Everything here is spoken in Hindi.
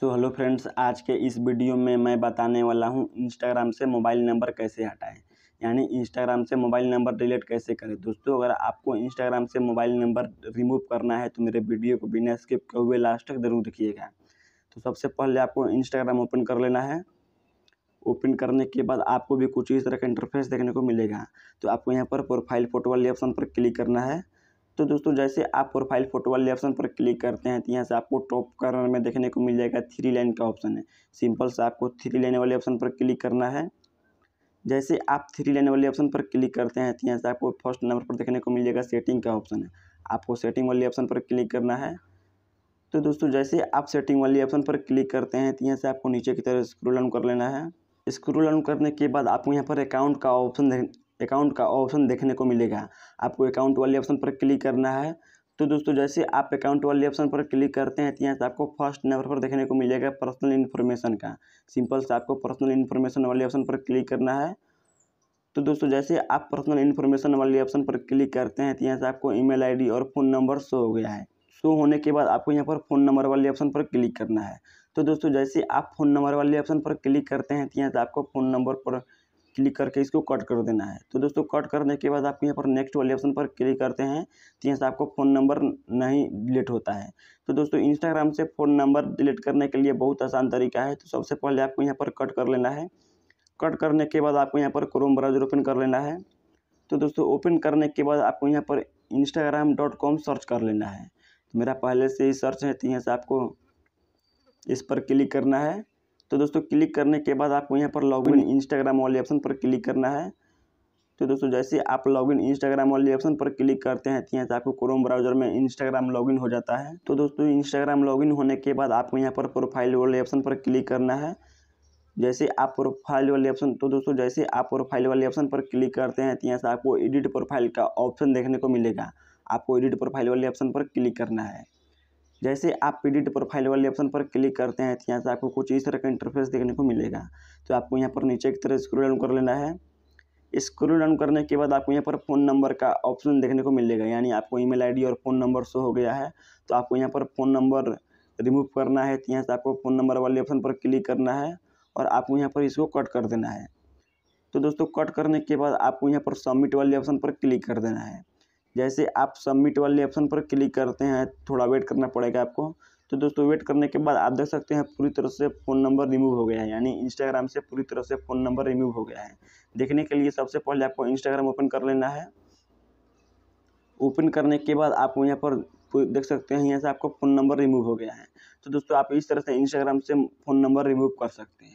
सो हेलो फ्रेंड्स आज के इस वीडियो में मैं बताने वाला हूँ इंस्टाग्राम से मोबाइल नंबर कैसे हटाएं यानी इंस्टाग्राम से मोबाइल नंबर डिलीट कैसे करें दोस्तों अगर आपको इंस्टाग्राम से मोबाइल नंबर रिमूव करना है तो मेरे वीडियो को बिना स्किप किए हुए लास्ट तक ज़रूर देखिएगा तो सबसे पहले आपको इंस्टाग्राम ओपन कर लेना है ओपन करने के बाद आपको भी कुछ इस तरह का इंटरफेस देखने को मिलेगा तो आपको यहाँ पर प्रोफाइल फ़ोटो वाले ऑप्शन पर क्लिक करना है तो दोस्तों जैसे आप प्रोफाइल फ़ोटो वाले ऑप्शन पर क्लिक करते हैं तो यहाँ से आपको टॉप कॉर्नर में देखने को मिल जाएगा थ्री लाइन का ऑप्शन है सिंपल से आपको थ्री लाइन वाले ऑप्शन पर क्लिक करना है जैसे आप थ्री लाइन वाले ऑप्शन पर क्लिक करते हैं तो यहाँ से आपको फर्स्ट नंबर पर देखने को मिल जाएगा सेटिंग का ऑप्शन है आपको सेटिंग वाले ऑप्शन पर क्लिक करना है तो दोस्तों जैसे आप सेटिंग वाले ऑप्शन पर क्लिक करते हैं तो यहाँ से आपको नीचे की तरह स्क्रोल डाउन कर लेना है स्क्रोल डाउन करने के बाद आपको यहाँ पर अकाउंट का ऑप्शन अकाउंट का ऑप्शन देखने को मिलेगा आपको अकाउंट वाले ऑप्शन पर क्लिक करना है तो दोस्तों जैसे आप अकाउंट वाले ऑप्शन पर क्लिक करते हैं तो यहाँ से आपको फर्स्ट नंबर पर देखने को मिलेगा पर्सनल इन्फॉर्मेशन का सिंपल से आपको पर्सनल इन्फॉर्मेशन वाले ऑप्शन पर क्लिक करना है तो दोस्तों जैसे आप पर्सनल इन्फॉर्मेशन वाले ऑप्शन पर क्लिक करते हैं तो यहाँ से आपको ईमेल आईडी और फ़ोन नंबर शो हो गया है शो होने के बाद आपको यहाँ पर फ़ोन नंबर वाले ऑप्शन पर क्लिक करना है तो दोस्तों जैसे आप फ़ोन नंबर वाले ऑप्शन पर क्लिक करते हैं तो यहाँ से आपको फ़ोन नंबर पर क्लिक करके इसको कट कर देना है तो दोस्तों कट करने के बाद आप यहाँ पर नेक्स्ट वाले ऑप्शन पर क्लिक करते हैं तो यहाँ से आपको फ़ोन नंबर नहीं डिलीट होता है तो दोस्तों इंस्टाग्राम से फ़ोन नंबर डिलीट करने के लिए बहुत आसान तरीका है तो सबसे पहले आपको यहाँ पर कट कर लेना है कट करने के बाद आपको यहाँ पर क्रोम ब्राउजर ओपन कर लेना है तो दोस्तों ओपन करने के बाद आपको यहाँ पर इंस्टाग्राम डॉट कॉम सर्च कर लेना है तो मेरा पहले से ही सर्च है तो यहाँ से आपको इस पर क्लिक करना है तो दोस्तों क्लिक करने के बाद आपको यहाँ पर लॉगिन हम्म। इंस्टाग्राम वाले ऑप्शन पर क्लिक करना है तो दोस्तों जैसे आप लॉगिन इंस्टाग्राम वाले ऑप्शन पर क्लिक करते हैं तो यहाँ से आपको क्रोम ब्राउजर में इंस्टाग्राम लॉगिन हो जाता है तो दोस्तों इंस्टाग्राम लॉगिन होने के बाद आपको यहाँ पर प्रोफाइल वाले ऑप्शन पर क्लिक करना है जैसे आप प्रोफाइल वाले ऑप्शन तो दोस्तों जैसे आप प्रोफाइल वाले ऑप्शन पर क्लिक करते हैं तो यहाँ से आपको एडिट प्रोफाइल का ऑप्शन देखने को मिलेगा आपको एडिट प्रोफाइल वाले ऑप्शन पर क्लिक करना है जैसे आप पीडिट प्रोफाइल वाले ऑप्शन पर क्लिक करते हैं तो यहाँ से आपको कुछ इस तरह का इंटरफेस देखने को मिलेगा तो आपको यहाँ पर नीचे की तरह स्क्रोल डाउन कर लेना है स्क्रोल डाउन करने के बाद आपको यहाँ पर फ़ोन नंबर का ऑप्शन देखने को मिलेगा यानी आपको ईमेल आईडी और फ़ोन नंबर शो हो गया है तो आपको यहाँ पर फ़ोन नंबर रिमूव करना है तो यहाँ से आपको फ़ोन नंबर वाले ऑप्शन पर क्लिक करना है और आपको यहाँ पर इसको कट कर देना है तो दोस्तों कट करने के बाद आपको यहाँ पर सबमिट वाले ऑप्शन पर क्लिक कर देना है जैसे आप सबमिट वाले ऑप्शन पर क्लिक करते हैं थोड़ा वेट करना पड़ेगा आपको तो दोस्तों वेट करने के बाद आप देख सकते हैं पूरी तरह से फ़ोन नंबर रिमूव हो गया है यानी इंस्टाग्राम से पूरी तरह से फ़ोन नंबर रिमूव हो गया है देखने के लिए सबसे पहले आपको इंस्टाग्राम ओपन कर लेना है ओपन करने के बाद आप यहाँ पर देख सकते हैं यहाँ से आपको फ़ोन नंबर रिमूव हो गया है तो दोस्तों आप इस तरह से इंस्टाग्राम से फ़ोन नंबर रिमूव कर सकते हैं